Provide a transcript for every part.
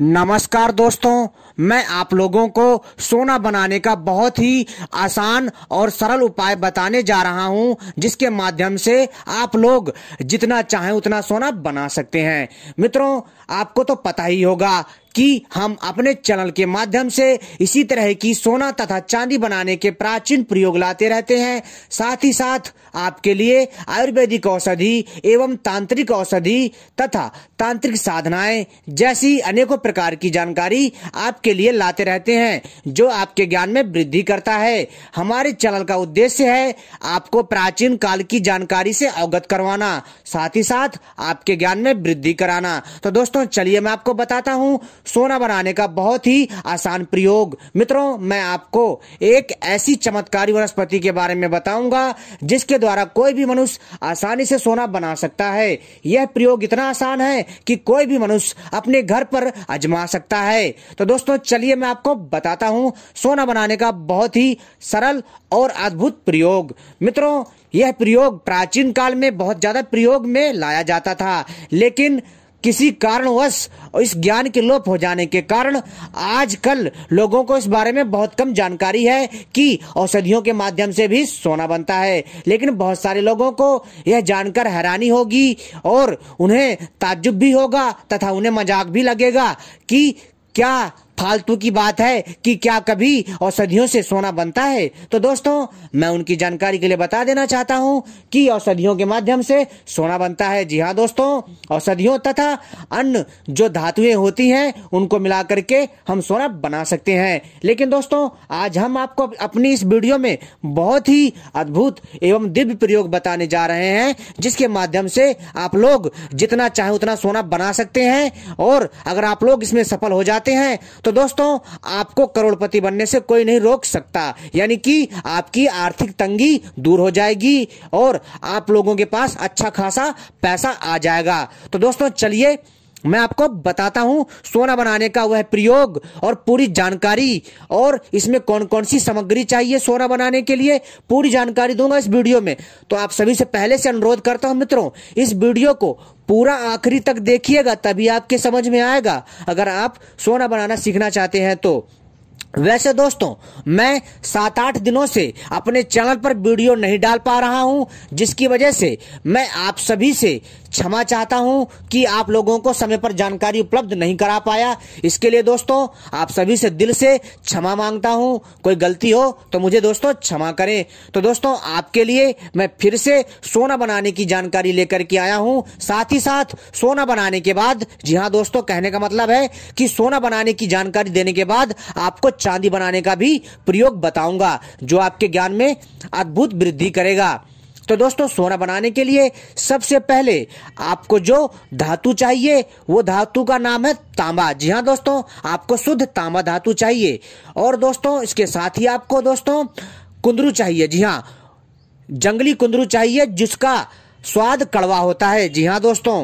नमस्कार दोस्तों मैं आप लोगों को सोना बनाने का बहुत ही आसान और सरल उपाय बताने जा रहा हूं जिसके माध्यम से आप लोग जितना चाहें उतना सोना बना सकते हैं मित्रों आपको तो पता ही होगा कि हम अपने चैनल के माध्यम से इसी तरह की सोना तथा चांदी बनाने के प्राचीन प्रयोग लाते रहते हैं साथ ही साथ आपके लिए आयुर्वेदिक औषधि एवं तांत्रिक औषधि तथा तांत्रिक साधनाएं जैसी अनेकों प्रकार की जानकारी आपके लिए लाते रहते हैं जो आपके ज्ञान में वृद्धि करता है हमारे चैनल का उद्देश्य है आपको प्राचीन काल की जानकारी से अवगत करवाना साथ ही साथ आपके ज्ञान में वृद्धि कराना तो दोस्तों चलिए मैं आपको बताता हूँ सोना बनाने का बहुत ही आसान प्रयोग मित्रों मैं आपको एक ऐसी चमत्कारी वनस्पति के बारे में बताऊंगा जिसके द्वारा कोई भी मनुष्य आसानी से सोना बना सकता है यह प्रयोग इतना आसान है कि कोई भी मनुष्य अपने घर पर अजमा सकता है तो दोस्तों चलिए मैं आपको बताता हूँ सोना बनाने का बहुत ही सरल और अद्भुत प्रयोग मित्रों यह प्रयोग प्राचीन काल में बहुत ज्यादा प्रयोग में लाया जाता था लेकिन किसी कारणवश इस ज्ञान के लोप हो जाने के कारण आजकल लोगों को इस बारे में बहुत कम जानकारी है कि औषधियों के माध्यम से भी सोना बनता है लेकिन बहुत सारे लोगों को यह जानकर हैरानी होगी और उन्हें ताज्जुब भी होगा तथा उन्हें मजाक भी लगेगा कि क्या फालतू की बात है कि क्या कभी औषधियों से सोना बनता है तो दोस्तों मैं उनकी जानकारी के लिए बता देना चाहता हूँ कि औषधियों के माध्यम से सोना बनता है जी हाँ दोस्तों औषधियों तथा अन्य जो धातुएं होती हैं उनको मिला करके हम सोना बना सकते हैं लेकिन दोस्तों आज हम आपको अपनी इस वीडियो में बहुत ही अद्भुत एवं दिव्य प्रयोग बताने जा रहे हैं जिसके माध्यम से आप लोग जितना चाहे उतना सोना बना सकते हैं और अगर आप लोग इसमें सफल हो जाते हैं तो तो दोस्तों आपको करोड़पति बनने से कोई नहीं रोक सकता यानी कि आपकी आर्थिक तंगी दूर हो जाएगी और आप लोगों के पास अच्छा खासा पैसा आ जाएगा तो दोस्तों चलिए मैं आपको बताता हूं सोना बनाने का वह प्रयोग और पूरी जानकारी और इसमें कौन कौन सी सामग्री चाहिए सोना बनाने के लिए पूरी जानकारी दूंगा इस वीडियो में तो आप सभी से पहले से अनुरोध करता हूं मित्रों इस वीडियो को पूरा आखिरी तक देखिएगा तभी आपके समझ में आएगा अगर आप सोना बनाना सीखना चाहते हैं तो वैसे दोस्तों मैं सात आठ दिनों से अपने चैनल पर वीडियो नहीं डाल पा रहा हूं जिसकी वजह से मैं आप सभी से क्षमा चाहता हूं कि आप लोगों को समय पर जानकारी उपलब्ध नहीं करा पाया इसके लिए दोस्तों आप सभी से दिल से क्षमा मांगता हूं कोई गलती हो तो मुझे दोस्तों क्षमा करें तो दोस्तों आपके लिए मैं फिर से सोना बनाने की जानकारी लेकर के आया हूं साथ ही साथ सोना बनाने के बाद जी हाँ दोस्तों कहने का मतलब है कि सोना बनाने की जानकारी देने के बाद आपको चांदी बनाने का भी प्रयोग बताऊंगा जो आपके ज्ञान में अद्भुत वृद्धि करेगा तो दोस्तों सोना बनाने के लिए सबसे पहले आपको जो धातु चाहिए वो धातु का नाम है तांबा जी हाँ दोस्तों आपको शुद्ध तांबा धातु चाहिए और दोस्तों इसके साथ ही आपको दोस्तों कुंदरू चाहिए जी हाँ जंगली कुंदरू चाहिए जिसका स्वाद कड़वा होता है जी हाँ दोस्तों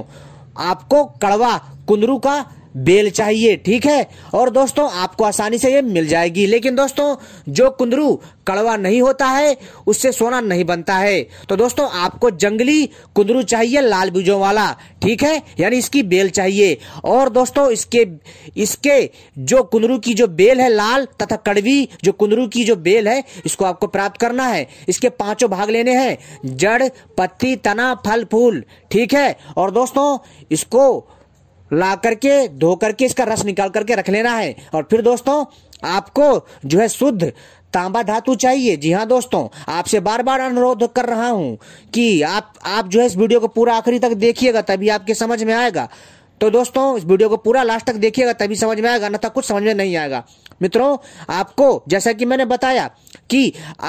आपको कड़वा कुंदरू का बेल चाहिए ठीक है और दोस्तों आपको आसानी से ये मिल जाएगी लेकिन दोस्तों जो कुंदरू कड़वा नहीं होता है उससे सोना नहीं बनता है तो दोस्तों आपको जंगली कुंदरू चाहिए लाल बीजों वाला ठीक है यानी इसकी बेल चाहिए और दोस्तों इसके इसके जो कुंदरू की जो बेल है लाल तथा कड़वी जो कुंदरू की जो बेल है इसको आपको प्राप्त करना है इसके पांचों भाग लेने हैं जड़ पत्ती तना फल फूल ठीक है और दोस्तों इसको ला करके धो करके इसका रस निकाल करके रख लेना है और फिर दोस्तों आपको जो है शुद्ध तांबा धातु चाहिए जी हाँ दोस्तों आपसे बार बार अनुरोध कर रहा हूँ कि आप आप जो है इस वीडियो को पूरा आखिरी तक देखिएगा तभी आपके समझ में आएगा तो दोस्तों इस वीडियो को पूरा लास्ट तक देखिएगा तभी समझ में आएगा नथा तो कुछ समझ में नहीं आएगा मित्रों आपको जैसा कि मैंने बताया कि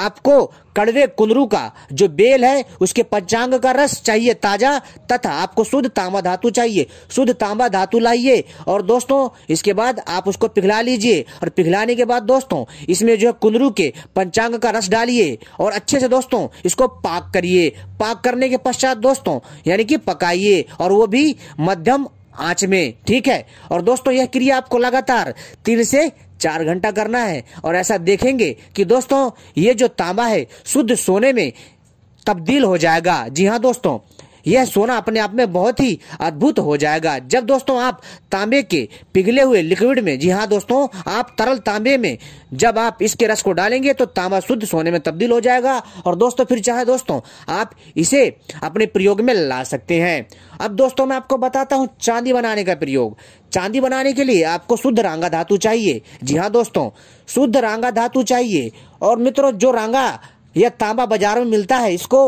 आपको कड़वे कुंदरू का जो बेल है उसके पंचांग का रस चाहिए ताजा तथा आपको शुद्ध तांबा धातु चाहिए शुद्ध तांबा धातु लाइए और दोस्तों इसके बाद आप उसको पिघला लीजिए और पिघलाने के बाद दोस्तों इसमें जो है कुंदरू के पंचांग का रस डालिए और अच्छे से दोस्तों इसको पाक करिए पाक करने के पश्चात दोस्तों यानी कि पकाइए और वो भी मध्यम आंच में ठीक है और दोस्तों यह क्रिया आपको लगातार तीन से चार घंटा करना है और ऐसा देखेंगे कि दोस्तों ये जो तांबा है शुद्ध सोने में तब्दील हो जाएगा जी हाँ दोस्तों यह सोना अपने आप में बहुत ही अद्भुत हो जाएगा जब दोस्तों आप तांबे के पिघले हुए लिक्विड में जी हाँ दोस्तों आप तरल तांबे में जब आप इसके रस को डालेंगे तो तांबा शुद्ध सोने में तब्दील हो जाएगा और दोस्तों फिर चाहे दोस्तों आप इसे अपने प्रयोग में ला सकते हैं अब दोस्तों मैं आपको बताता हूँ चांदी बनाने का प्रयोग चांदी बनाने के लिए आपको शुद्ध रांगा धातु चाहिए जी हाँ दोस्तों शुद्ध रांगा धातु चाहिए और मित्रों जो रांगा या तांबा बाजार में मिलता है इसको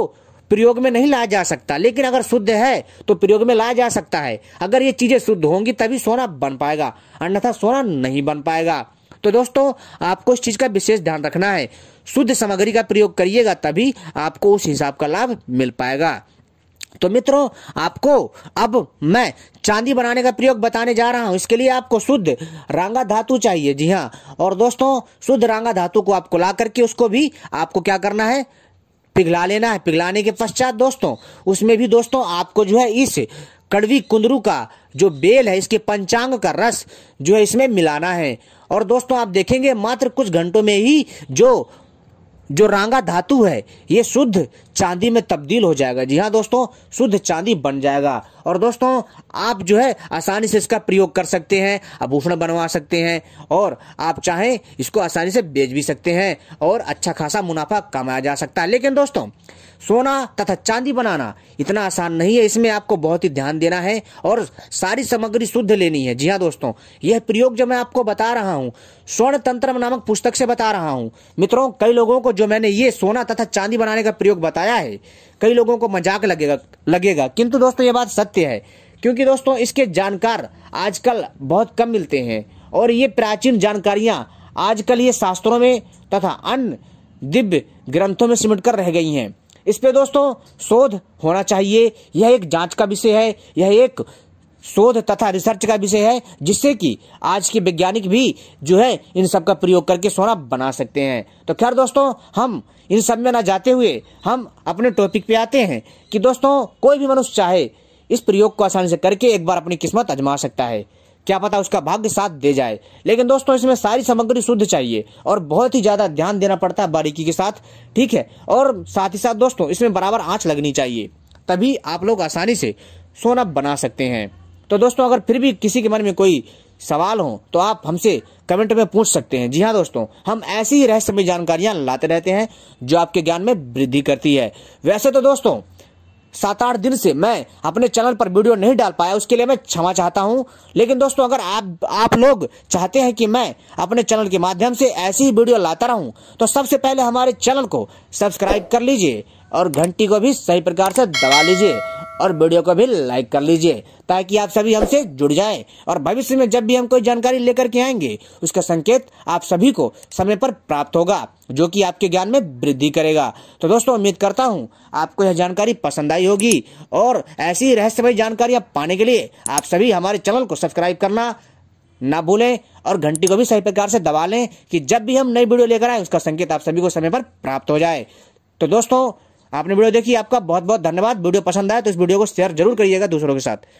प्रयोग में नहीं लाया जा सकता लेकिन अगर शुद्ध है तो प्रयोग में लाया जा सकता है अगर ये चीजें शुद्ध होंगी तभी सोना बन पाएगा अन्यथा सोना नहीं बन पाएगा तो दोस्तों आपको इस चीज का विशेष ध्यान रखना है शुद्ध सामग्री का प्रयोग करिएगा तभी आपको उस हिसाब का लाभ मिल पाएगा तो मित्रों आपको अब मैं चांदी बनाने का प्रयोग बताने जा रहा हूं इसके लिए आपको शुद्ध रांगा धातु चाहिए जी हाँ और दोस्तों शुद्ध रांगा धातु को आपको ला करके उसको भी आपको क्या करना है पिघला लेना है पिघलाने के पश्चात दोस्तों उसमें भी दोस्तों आपको जो है इस कड़वी कुंदरू का जो बेल है इसके पंचांग का रस जो है इसमें मिलाना है और दोस्तों आप देखेंगे मात्र कुछ घंटों में ही जो जो रांगा धातु है ये शुद्ध चांदी में तब्दील हो जाएगा जी हाँ दोस्तों शुद्ध चांदी बन जाएगा और दोस्तों आप जो है आसानी से इसका प्रयोग कर सकते हैं आभूषण बनवा सकते हैं और आप चाहें इसको आसानी से बेच भी सकते हैं और अच्छा खासा मुनाफा कमाया जा सकता है लेकिन दोस्तों सोना तथा चांदी बनाना इतना आसान नहीं है इसमें आपको बहुत ही ध्यान देना है और सारी सामग्री शुद्ध लेनी है जी हाँ दोस्तों यह प्रयोग जो मैं आपको बता रहा हूँ स्वर्ण तंत्र नामक पुस्तक से बता रहा हूँ मित्रों कई लोगों को जो मैंने ये सोना तथा चांदी बनाने का प्रयोग बताया है कई लोगों को मजाक लगेगा लगेगा किंतु दोस्तों ये बात सत्य है क्योंकि दोस्तों इसके जानकार आजकल बहुत कम मिलते हैं और ये प्राचीन जानकारियाँ आजकल ये शास्त्रों में तथा अन्य दिव्य ग्रंथों में सिमट कर रह गई हैं इस पे दोस्तों शोध होना चाहिए यह एक जांच का विषय है यह एक शोध तथा रिसर्च का विषय है जिससे कि आज के वैज्ञानिक भी जो है इन सब का प्रयोग करके सोना बना सकते हैं तो खैर दोस्तों हम इन सब में ना जाते हुए हम अपने टॉपिक पे आते हैं कि दोस्तों कोई भी मनुष्य चाहे इस प्रयोग को आसानी से करके एक बार अपनी किस्मत अजमा सकता है क्या पता उसका भाग्य साथ दे जाए लेकिन दोस्तों इसमें सारी सामग्री शुद्ध चाहिए और बहुत ही ज़्यादा ध्यान देना पड़ता है बारीकी के साथ ठीक है और साथ ही साथ दोस्तों इसमें बराबर आँच लगनी चाहिए तभी आप लोग आसानी से सोना बना सकते हैं तो दोस्तों अगर फिर भी किसी के मन में कोई सवाल हो तो आप हमसे कमेंट में पूछ सकते हैं जी हाँ दोस्तों हम ऐसी ही रहस्यमय जानकारियां लाते रहते हैं जो आपके ज्ञान में वृद्धि करती है वैसे तो दोस्तों सात आठ दिन से मैं अपने चैनल पर वीडियो नहीं डाल पाया उसके लिए मैं क्षमा चाहता हूं लेकिन दोस्तों अगर आप आप लोग चाहते हैं कि मैं अपने चैनल के माध्यम से ऐसी ही वीडियो लाता रहूं तो सबसे पहले हमारे चैनल को सब्सक्राइब कर लीजिए और घंटी को भी सही प्रकार से दबा लीजिए और वीडियो को भी लाइक कर लीजिए ताकि आप सभी हमसे जुड़ जाएं और भविष्य में जब भी हम कोई जानकारी लेकर के आएंगे उसका संकेत आप सभी को समय पर प्राप्त होगा जो कि आपके ज्ञान में वृद्धि करेगा तो दोस्तों उम्मीद करता हूँ आपको यह जानकारी पसंद आई होगी और ऐसी रहस्यमय जानकारियाँ पाने के लिए आप सभी हमारे चैनल को सब्सक्राइब करना ना भूलें और घंटी को भी सही प्रकार से दबा लें कि जब भी हम नई वीडियो लेकर आए उसका संकेत आप सभी को समय पर प्राप्त हो जाए तो दोस्तों आपने वीडियो देखी आपका बहुत बहुत धन्यवाद वीडियो पसंद आया तो इस वीडियो को शेयर जरूर करिएगा दूसरों के साथ